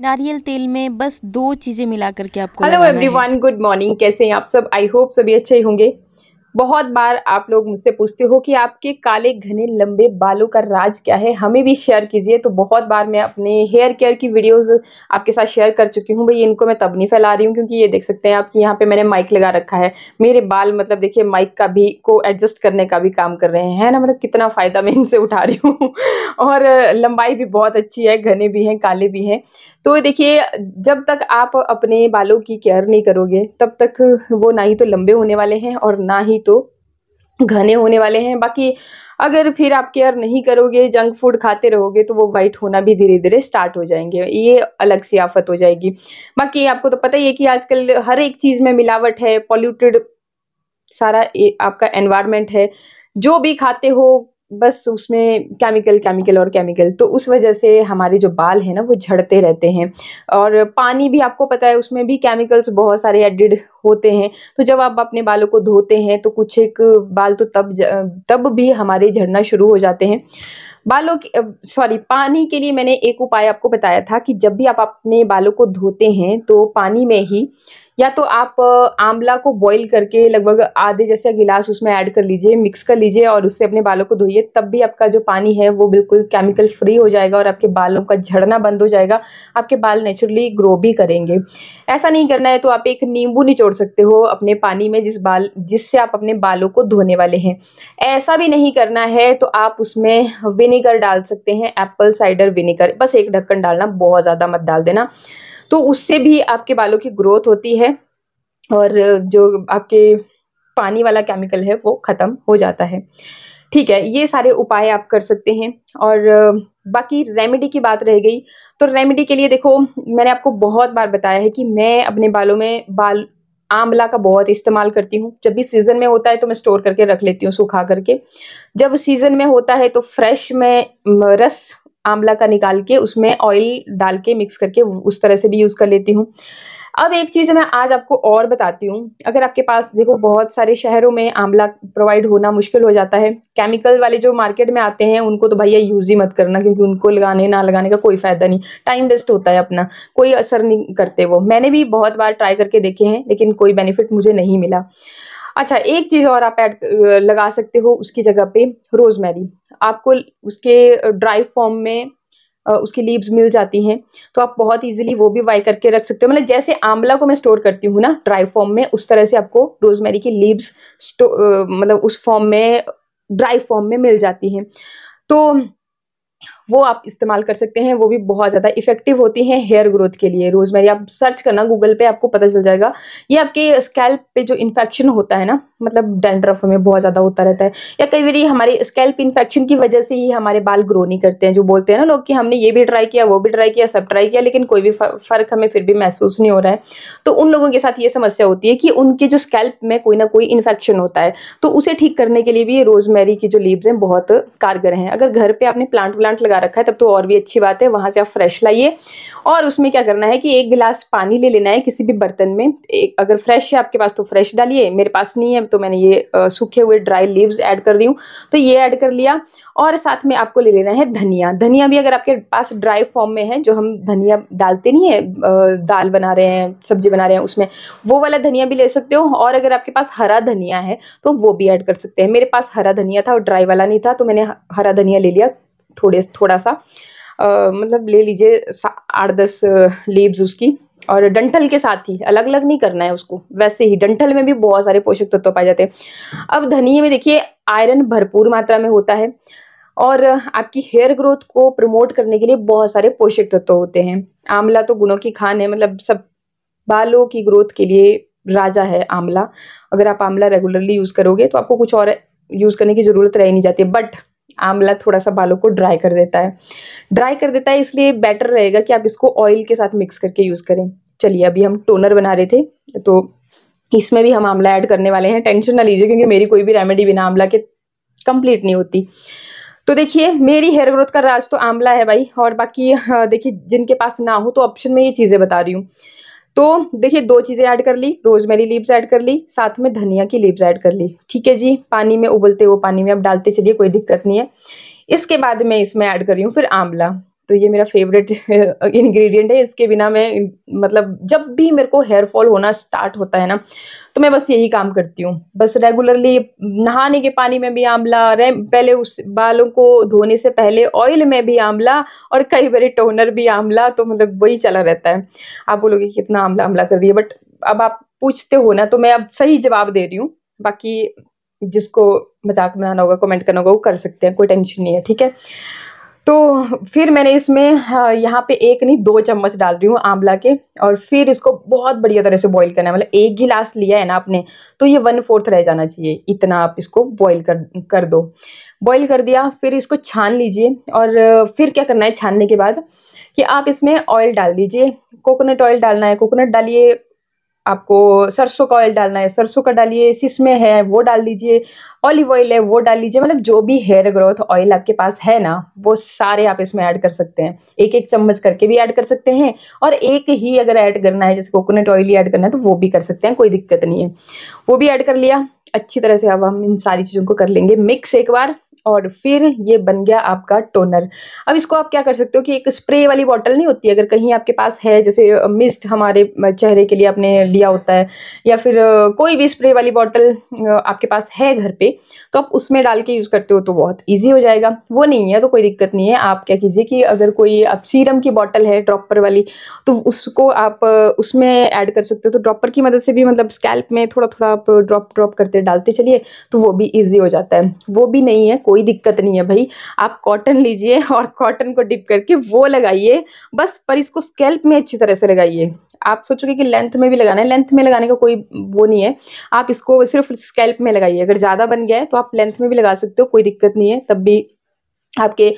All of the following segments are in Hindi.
नारियल तेल में बस दो चीज़ें मिलाकर के आपको हेलो एवरीवन गुड मॉर्निंग कैसे हैं आप सब आई होप सभी अच्छे होंगे बहुत बार आप लोग मुझसे पूछते हो कि आपके काले घने लंबे बालों का राज क्या है हमें भी शेयर कीजिए तो बहुत बार मैं अपने हेयर केयर की वीडियोस आपके साथ शेयर कर चुकी हूँ भाई इनको मैं तब नहीं फैला रही हूँ क्योंकि ये देख सकते हैं आपकी यहाँ पे मैंने माइक लगा रखा है मेरे बाल मतलब देखिए माइक का भी को एडजस्ट करने का भी काम कर रहे हैं ना मतलब कितना फ़ायदा मैं इनसे उठा रही हूँ और लंबाई भी बहुत अच्छी है घने भी हैं काले भी हैं तो देखिए जब तक आप अपने बालों की केयर नहीं करोगे तब तक वो ना ही तो लंबे होने वाले हैं और ना ही नहीं तो घने होने वाले हैं बाकी अगर फिर आप केयर नहीं करोगे जंक फूड खाते रहोगे तो वो वाइट होना भी धीरे धीरे स्टार्ट हो जाएंगे ये अलग सी आफत हो जाएगी बाकी आपको तो पता ही है कि आजकल हर एक चीज़ में मिलावट है पॉल्यूटेड सारा आपका एनवायरमेंट है जो भी खाते हो बस उसमें केमिकल केमिकल और केमिकल तो उस वजह से हमारे जो बाल हैं ना वो झड़ते रहते हैं और पानी भी आपको पता है उसमें भी केमिकल्स बहुत सारे एडिड होते हैं तो जब आप अपने बालों को धोते हैं तो कुछ एक बाल तो तब तब भी हमारे झड़ना शुरू हो जाते हैं बालों की सॉरी पानी के लिए मैंने एक उपाय आपको बताया था कि जब भी आप अपने बालों को धोते हैं तो पानी में ही या तो आप आंवला को बॉईल करके लगभग आधे जैसे गिलास उसमें ऐड कर लीजिए मिक्स कर लीजिए और उससे अपने बालों को धोइए तब भी आपका जो पानी है वो बिल्कुल केमिकल फ्री हो जाएगा और आपके बालों का झड़ना बंद हो जाएगा आपके बाल नेचुरली ग्रो भी करेंगे ऐसा नहीं करना है तो आप एक नींबू निचोड़ सकते हो अपने पानी में जिस बाल जिससे आप अपने बालों को धोने वाले हैं ऐसा भी नहीं करना है तो आप उसमें विनिगर विनेगर डाल सकते हैं एप्पल साइडर विनेगर बस एक ढक्कन डालना बहुत ज़्यादा मत डाल देना तो उससे भी आपके बालों की ग्रोथ होती है और जो आपके पानी वाला केमिकल है वो ख़त्म हो जाता है ठीक है ये सारे उपाय आप कर सकते हैं और बाकी रेमेडी की बात रह गई तो रेमेडी के लिए देखो मैंने आपको बहुत बार बताया है कि मैं अपने बालों में बाल आंवला का बहुत इस्तेमाल करती हूँ जब भी सीज़न में होता है तो मैं स्टोर करके रख लेती हूँ सुखा करके जब सीज़न में होता है तो फ्रेश मैं रस आंवला का निकाल के उसमें ऑयल डाल के मिक्स करके उस तरह से भी यूज़ कर लेती हूँ अब एक चीज़ मैं आज आपको और बताती हूँ अगर आपके पास देखो बहुत सारे शहरों में आंवला प्रोवाइड होना मुश्किल हो जाता है केमिकल वाले जो मार्केट में आते हैं उनको तो भैया यूज़ ही मत करना क्योंकि उनको लगाने ना लगाने का कोई फ़ायदा नहीं टाइम वेस्ट होता है अपना कोई असर नहीं करते वो मैंने भी बहुत बार ट्राई करके देखे हैं लेकिन कोई बेनिफिट मुझे नहीं मिला अच्छा एक चीज़ और आप ऐड लगा सकते हो उसकी जगह पे रोज़मेरी आपको उसके ड्राई फॉर्म में उसकी लीव्स मिल जाती हैं तो आप बहुत इजीली वो भी वाई करके रख सकते हो मतलब जैसे आंवला को मैं स्टोर करती हूँ ना ड्राई फॉर्म में उस तरह से आपको रोजमेरी की लीव्स मतलब उस फॉर्म में ड्राई फॉर्म में मिल जाती हैं तो वो आप इस्तेमाल कर सकते हैं वो भी बहुत ज़्यादा इफेक्टिव होती हैं हेयर ग्रोथ के लिए रोज़मेरी आप सर्च करना गूगल पे आपको पता चल जाएगा ये आपके स्कैल्प पे जो इन्फेक्शन होता है ना मतलब डेंड्रफ में बहुत ज़्यादा होता रहता है या कई बार हमारे स्कैल्प इन्फेक्शन की वजह से ही हमारे बाल ग्रो नहीं करते हैं जो बोलते हैं ना लोग कि हमने ये भी ट्राई किया वो भी ट्राई किया सब ट्राई किया लेकिन कोई भी फ़र्क हमें फिर भी महसूस नहीं हो रहा है तो उन लोगों के साथ ये समस्या होती है कि उनके जो स्कैल्प में कोई ना कोई इन्फेक्शन होता है तो उसे ठीक करने के लिए भी रोज़मेरी की जो लीव्स हैं बहुत कारगर हैं अगर घर पर आपने प्लांट व्लांट लगा लगा रखा है तब तो और भी अच्छी बात है वहाँ से आप फ्रेश लाइए और उसमें क्या करना है कि एक गिलास पानी ले लेना है किसी भी बर्तन में एक अगर फ्रेश है आपके पास तो फ्रेश डालिए मेरे पास नहीं है तो मैंने ये सूखे हुए ड्राई लीव्स ऐड कर रही हूँ तो ये ऐड कर लिया और साथ में आपको ले लेना है धनिया धनिया भी अगर आपके पास ड्राई फॉर्म में है जो हम धनिया डालते नहीं है दाल बना रहे हैं सब्जी बना रहे हैं उसमें वो वाला धनिया भी ले सकते हो और अगर आपके पास हरा धनिया है तो वो भी ऐड कर सकते हैं मेरे पास हरा धनिया था और ड्राई वाला नहीं था तो मैंने हरा धनिया ले लिया थोड़े थोड़ा सा आ, मतलब ले लीजिए आठ दस लीव्स उसकी और डंठल के साथ ही अलग अलग नहीं करना है उसको वैसे ही डंठल में भी बहुत सारे पोषक तत्व तो पाए जाते हैं अब धनिए में देखिए आयरन भरपूर मात्रा में होता है और आपकी हेयर ग्रोथ को प्रमोट करने के लिए बहुत सारे पोषक तत्व तो होते हैं आंवला तो गुणों की खान है मतलब सब बालों की ग्रोथ के लिए राजा है आंवला अगर आप आंवला रेगुलरली यूज़ करोगे तो आपको कुछ और यूज़ करने की ज़रूरत रह नहीं जाती बट आंवला थोड़ा सा बालों को ड्राई कर देता है ड्राई कर देता है इसलिए बेटर रहेगा कि आप इसको ऑयल के साथ मिक्स करके यूज़ करें चलिए अभी हम टोनर बना रहे थे तो इसमें भी हम आंवला ऐड करने वाले हैं टेंशन ना लीजिए क्योंकि मेरी कोई भी रेमेडी बिना आंवला के कंप्लीट नहीं होती तो देखिए मेरी हेयर ग्रोथ का राज तो आंवला है भाई और बाकी हाँ, देखिए जिनके पास ना हो तो ऑप्शन में ये चीज़ें बता रही हूँ तो देखिए दो चीज़ें ऐड कर ली रोजमेरी लीव्स ऐड कर ली साथ में धनिया की लीव्स ऐड कर ली ठीक है जी पानी में उबलते हुए पानी में आप डालते चलिए कोई दिक्कत नहीं है इसके बाद मैं इसमें ऐड कर रही हूँ फिर आंवला तो ये मेरा फेवरेट इंग्रेडिएंट है इसके बिना मैं मतलब जब भी मेरे को हेयर फॉल होना स्टार्ट होता है ना तो मैं बस यही काम करती हूँ बस रेगुलरली नहाने के पानी में भी आंवला पहले उस बालों को धोने से पहले ऑयल में भी आंवला और कई बार टोनर भी आंवला तो मतलब वही चला रहता है आप बोलोगे कितना आंवला आंवला कर रही है बट अब आप पूछते हो ना तो मैं अब सही जवाब दे रही हूँ बाकी जिसको मजाक बनाना होगा कमेंट करना होगा वो कर सकते हैं कोई टेंशन नहीं है ठीक है तो फिर मैंने इसमें हाँ, यहाँ पे एक नहीं दो चम्मच डाल रही हूँ आंवला के और फिर इसको बहुत बढ़िया तरह से बॉईल करना है मतलब एक गिलास लिया है ना आपने तो ये वन फोर्थ रह जाना चाहिए इतना आप इसको बॉईल कर कर दो बॉईल कर दिया फिर इसको छान लीजिए और फिर क्या करना है छानने के बाद कि आप इसमें ऑयल डाल दीजिए कोकोनट ऑयल डालना है कोकोनट डालिए आपको सरसों का ऑयल डालना है सरसों का डालिए सिसमें है वो डाल लीजिए ऑलिव ऑयल है वो डाल लीजिए मतलब जो भी हेयर ग्रोथ ऑयल आपके पास है ना वो सारे आप इसमें ऐड कर सकते हैं एक एक चम्मच करके भी ऐड कर सकते हैं और एक ही अगर ऐड करना है जैसे कोकोनट ऑयल ही ऐड करना है तो वो भी कर सकते हैं कोई दिक्कत नहीं है वो भी ऐड कर लिया अच्छी तरह से अब हम इन सारी चीज़ों को कर लेंगे मिक्स एक बार और फिर ये बन गया आपका टोनर अब इसको आप क्या कर सकते हो कि एक स्प्रे वाली बॉटल नहीं होती अगर कहीं आपके पास है जैसे मिस्ट हमारे चेहरे के लिए आपने लिया होता है या फिर कोई भी स्प्रे वाली बॉटल आपके पास है घर पे तो आप उसमें डाल के यूज़ करते हो तो बहुत ईजी हो जाएगा वो नहीं है तो कोई दिक्कत नहीं है आप क्या कीजिए कि अगर कोई आप सीरम की बॉटल है ड्रॉपर वाली तो उसको आप उसमें ऐड कर सकते हो तो ड्रॉपर की मदद से भी मतलब स्कैल्प में थोड़ा थोड़ा आप ड्रॉप ड्रॉप करते करते डालते चलिए तो वो भी ईजी हो जाता है वो भी नहीं है कोई दिक्कत नहीं है भाई आप कॉटन लीजिए और कॉटन को डिप करके वो लगाइए बस पर इसको स्केल्प में अच्छी तरह से लगाइए आप सोचोगे कि लेंथ में भी लगाना है लेंथ में लगाने का कोई वो नहीं है आप इसको सिर्फ स्केल्प में लगाइए अगर ज़्यादा बन गया है तो आप लेंथ में भी लगा सकते हो कोई दिक्कत नहीं है तब भी आपके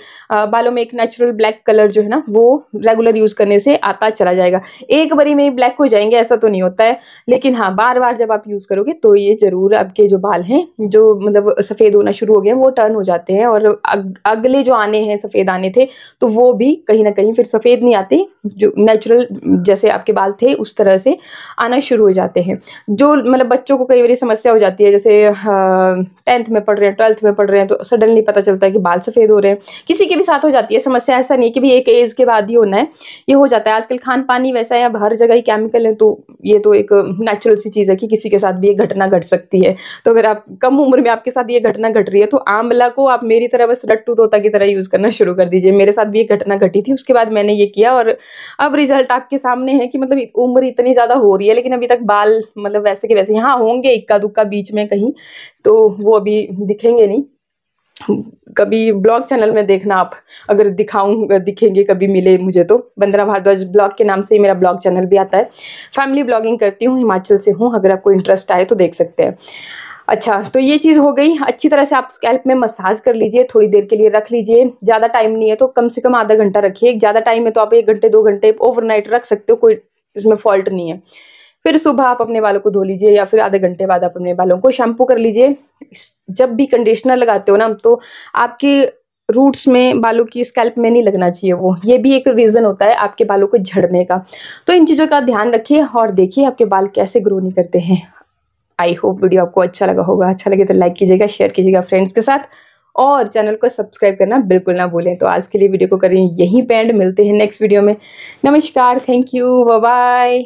बालों में एक नेचुरल ब्लैक कलर जो है ना वो रेगुलर यूज़ करने से आता चला जाएगा एक बारी में ब्लैक हो जाएंगे ऐसा तो नहीं होता है लेकिन हाँ बार बार जब आप यूज़ करोगे तो ये ज़रूर आपके जो बाल हैं जो मतलब सफ़ेद होना शुरू हो गए वो टर्न हो जाते हैं और अग, अगले जो आने हैं सफ़ेद आने थे तो वो भी कहीं ना कहीं फिर सफ़ेद नहीं आते जो नेचुरल जैसे आपके बाल थे उस तरह से आना शुरू हो जाते हैं जो मतलब बच्चों को कई बार समस्या हो जाती है जैसे टेंथ हाँ, में पढ़ रहे हैं ट्वेल्थ में पढ़ रहे हैं तो सडनली पता चलता है कि बाल सफ़ेद हो रहे हैं हैं किसी के भी साथ हो जाती है समस्या ऐसा नहीं है कि भाई एक एज के बाद ही होना है ये हो जाता है आजकल खान पानी वैसा है अब हर जगह ही केमिकल है तो ये तो एक नेचुरल सी चीज़ है कि किसी के साथ भी ये घटना घट सकती है तो अगर आप कम उम्र में आपके साथ ये घटना घट रही है तो आंवला को आप मेरी तरह बस रट्टू तोता की तरह यूज़ करना शुरू कर दीजिए मेरे साथ भी ये घटना घटी थी उसके बाद मैंने ये किया और अब रिजल्ट आपके सामने है कि मतलब उम्र इतनी ज़्यादा हो रही है लेकिन अभी तक बाल मतलब वैसे के वैसे यहाँ होंगे इक्का दुक्का बीच में कहीं तो वो अभी दिखेंगे नहीं कभी ब्लॉग चैनल में देखना आप अगर दिखाऊँ दिखेंगे कभी मिले मुझे तो बंद्रा भारद्वाज ब्लॉग के नाम से ही मेरा ब्लॉग चैनल भी आता है फैमिली ब्लॉगिंग करती हूँ हिमाचल से हूँ अगर आपको इंटरेस्ट आए तो देख सकते हैं अच्छा तो ये चीज़ हो गई अच्छी तरह से आप स्कैल्प में मसाज कर लीजिए थोड़ी देर के लिए रख लीजिए ज़्यादा टाइम नहीं है तो कम से कम आधा घंटा रखिए ज़्यादा टाइम है तो आप एक घंटे दो घंटे ओवरनाइट रख सकते हो कोई इसमें फॉल्ट नहीं है फिर सुबह आप अपने बालों को धो लीजिए या फिर आधे घंटे बाद आप अपने बालों को शैम्पू कर लीजिए जब भी कंडीशनर लगाते हो ना तो आपके रूट्स में बालों की स्कैल्प में नहीं लगना चाहिए वो ये भी एक रीज़न होता है आपके बालों को झड़ने का तो इन चीज़ों का ध्यान रखिए और देखिए आपके बाल कैसे ग्रो नहीं करते हैं आई होप वीडियो आपको अच्छा लगा होगा अच्छा लगे तो लाइक कीजिएगा शेयर कीजिएगा फ्रेंड्स के साथ और चैनल को सब्सक्राइब करना बिल्कुल ना भूलें तो आज के लिए वीडियो को करें यहीं पेंड मिलते हैं नेक्स्ट वीडियो में नमस्कार थैंक यू बाय